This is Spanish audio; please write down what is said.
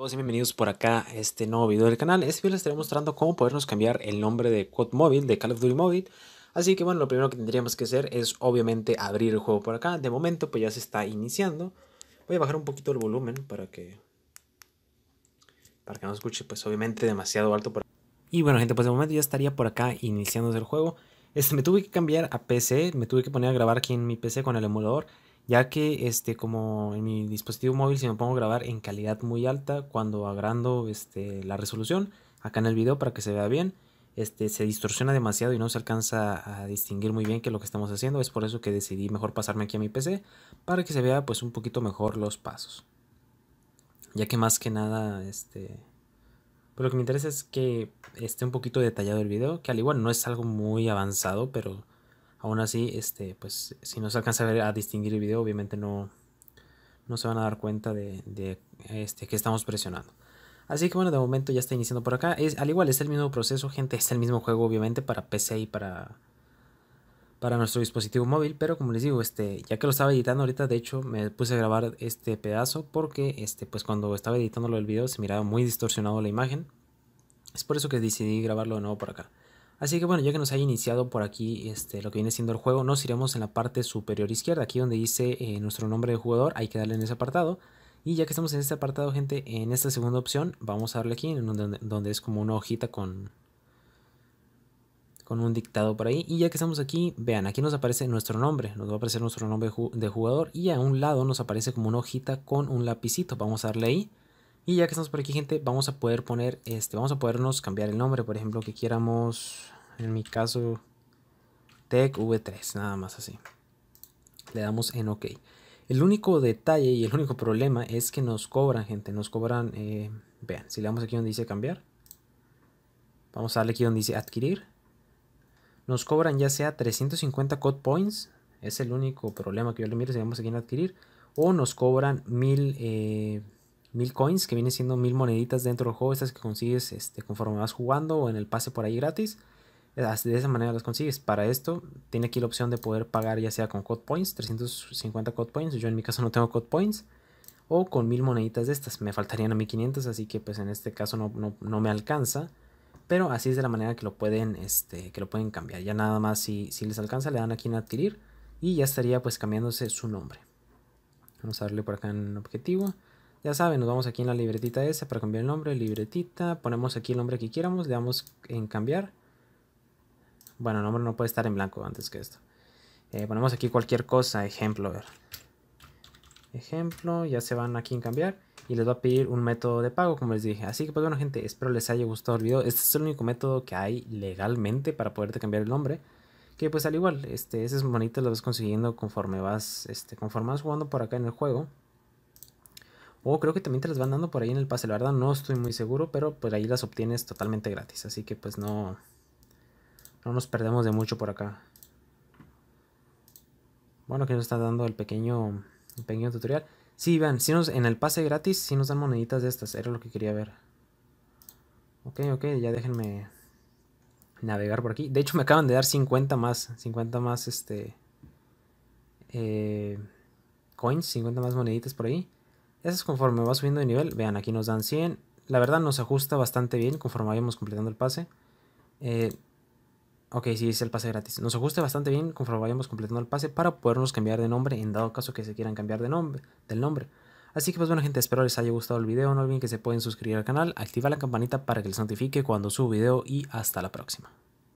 Todos bienvenidos por acá a este nuevo video del canal. Este video les estaré mostrando cómo podernos cambiar el nombre de COD Mobile, de Call of Duty Mobile. Así que bueno, lo primero que tendríamos que hacer es obviamente abrir el juego por acá. De momento pues ya se está iniciando. Voy a bajar un poquito el volumen para que para que no escuche pues obviamente demasiado alto por Y bueno gente, pues de momento ya estaría por acá iniciándose el juego. Este, me tuve que cambiar a PC, me tuve que poner a grabar aquí en mi PC con el emulador ya que este como en mi dispositivo móvil si me pongo a grabar en calidad muy alta cuando agrando este, la resolución acá en el video para que se vea bien este se distorsiona demasiado y no se alcanza a distinguir muy bien que lo que estamos haciendo es por eso que decidí mejor pasarme aquí a mi PC para que se vea pues un poquito mejor los pasos ya que más que nada este pero pues, lo que me interesa es que esté un poquito detallado el video que al igual no es algo muy avanzado pero Aún así, este, pues si no se alcanza a, distinguir el video, obviamente no, no se van a dar cuenta de, este, que estamos presionando. Así que bueno, de momento ya está iniciando por acá. Es, al igual es el mismo proceso, gente, es el mismo juego obviamente para PC y para, para nuestro dispositivo móvil. Pero como les digo, este, ya que lo estaba editando ahorita, de hecho me puse a grabar este pedazo porque este, pues cuando estaba editando el video se miraba muy distorsionado la imagen. Es por eso que decidí grabarlo de nuevo por acá. Así que bueno, ya que nos haya iniciado por aquí este, lo que viene siendo el juego, nos iremos en la parte superior izquierda, aquí donde dice eh, nuestro nombre de jugador, hay que darle en ese apartado. Y ya que estamos en este apartado, gente, en esta segunda opción, vamos a darle aquí, donde, donde, es como una hojita con, con un dictado por ahí. Y ya que estamos aquí, vean, aquí nos aparece nuestro nombre, nos va a aparecer nuestro nombre de jugador y a un lado nos aparece como una hojita con un lapicito, vamos a darle ahí. Y ya que estamos por aquí, gente, vamos a poder poner, este, vamos a podernos cambiar el nombre, por ejemplo, que quieramos, en mi caso, Tech V3, nada más así. Le damos en OK. El único detalle y el único problema es que nos cobran, gente, nos cobran, eh, vean, si le damos aquí donde dice cambiar, vamos a darle aquí donde dice adquirir, nos cobran ya sea 350 code points, es el único problema que yo le miro si vamos aquí en adquirir, o nos cobran 1000 mil coins, que viene siendo mil moneditas dentro del juego, estas que consigues este, conforme vas jugando o en el pase por ahí gratis. De esa manera las consigues. Para esto, tiene aquí la opción de poder pagar ya sea con Code Points, 350 Code Points. Yo en mi caso no tengo Code Points. O con mil moneditas de estas. Me faltarían a 1500, así que pues en este caso no, me alcanza. Pero así es de la manera que lo pueden, este, que lo pueden cambiar. Ya nada más si, si les alcanza le dan aquí en adquirir. Y ya estaría pues cambiándose su nombre. Vamos a darle por acá en objetivo. Ya saben, nos vamos aquí en la libretita esa para cambiar el nombre, libretita, ponemos aquí el nombre que quieramos, le damos en cambiar. Bueno, el nombre no puede estar en blanco antes que esto. Eh, ponemos aquí cualquier cosa, ejemplo, Ejemplo, ya se van aquí en cambiar y les va a pedir un método de pago, como les dije. Así que pues bueno gente, espero les haya gustado el video. Este es el único método que hay legalmente para poderte cambiar el nombre. Que pues al igual, este, es bonito, lo vas consiguiendo conforme vas, este, conforme vas jugando por acá en el juego. O creo que también te las van dando por ahí en el pase, la verdad no estoy muy seguro, pero por pues, ahí las obtienes totalmente gratis. Así que pues no, no nos perdemos de mucho por acá. Bueno, que nos está dando el pequeño, pequeño tutorial. Sí, vean, si nos, en el pase gratis sí nos dan moneditas de estas, era lo que quería ver. Ok, ok, ya déjenme navegar por aquí. De hecho me acaban de dar 50 más, 50 más este... Eh, coins, 50 más moneditas por ahí. Eso es conforme va subiendo de nivel. Vean, aquí nos dan 100. La verdad nos ajusta bastante bien conforme vayamos completando el pase. Eh, ok, sí, es el pase gratis. Nos ajusta bastante bien conforme vayamos completando el pase para podernos cambiar de nombre en dado caso que se quieran cambiar de nombre, del nombre. Así que pues bueno gente, espero les haya gustado el video. No olviden que se pueden suscribir al canal, activar la campanita para que les notifique cuando subo video y hasta la próxima.